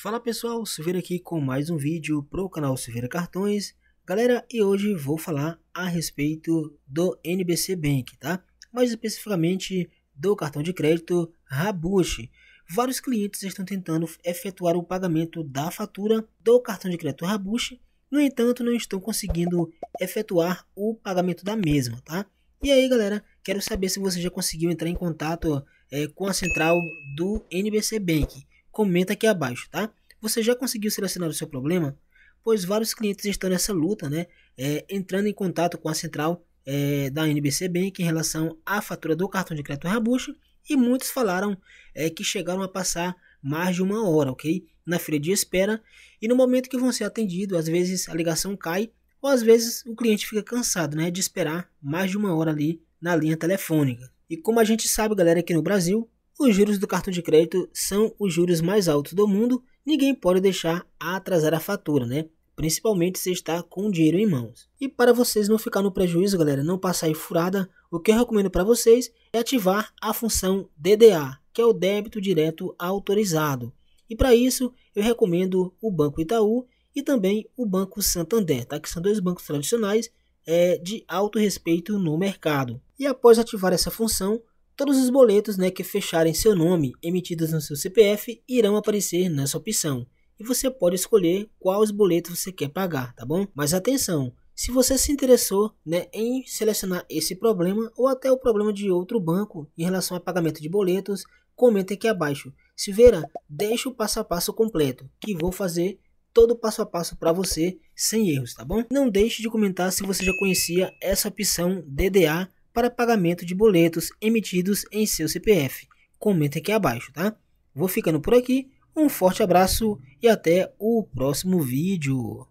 Fala pessoal, Silveira aqui com mais um vídeo para o canal Silveira Cartões. Galera, e hoje vou falar a respeito do NBC Bank, tá? Mais especificamente do cartão de crédito Rabush. Vários clientes estão tentando efetuar o pagamento da fatura do cartão de crédito Rabush, no entanto, não estão conseguindo efetuar o pagamento da mesma, tá? E aí, galera, quero saber se você já conseguiu entrar em contato é, com a central do NBC Bank comenta aqui abaixo, tá? Você já conseguiu selecionar o seu problema? Pois vários clientes estão nessa luta, né? É, entrando em contato com a central é, da NBC Bank em relação à fatura do cartão de crédito Rabush e muitos falaram é, que chegaram a passar mais de uma hora, ok? Na fila de espera e no momento que vão ser atendidos, às vezes a ligação cai ou às vezes o cliente fica cansado, né, de esperar mais de uma hora ali na linha telefônica. E como a gente sabe, galera, aqui no Brasil os juros do cartão de crédito são os juros mais altos do mundo, ninguém pode deixar atrasar a fatura, né? Principalmente se está com dinheiro em mãos. E para vocês não ficar no prejuízo, galera, não passar aí furada, o que eu recomendo para vocês é ativar a função DDA, que é o débito direto autorizado. E para isso, eu recomendo o Banco Itaú e também o Banco Santander, tá? que são dois bancos tradicionais é, de alto respeito no mercado. E após ativar essa função, Todos os boletos né, que fecharem seu nome emitidos no seu CPF irão aparecer nessa opção. E você pode escolher quais boletos você quer pagar, tá bom? Mas atenção, se você se interessou né, em selecionar esse problema ou até o problema de outro banco em relação a pagamento de boletos, comenta aqui abaixo. Silveira, deixa o passo a passo completo, que vou fazer todo passo a passo para você sem erros, tá bom? Não deixe de comentar se você já conhecia essa opção DDA para pagamento de boletos emitidos em seu CPF. Comenta aqui abaixo, tá? Vou ficando por aqui. Um forte abraço e até o próximo vídeo.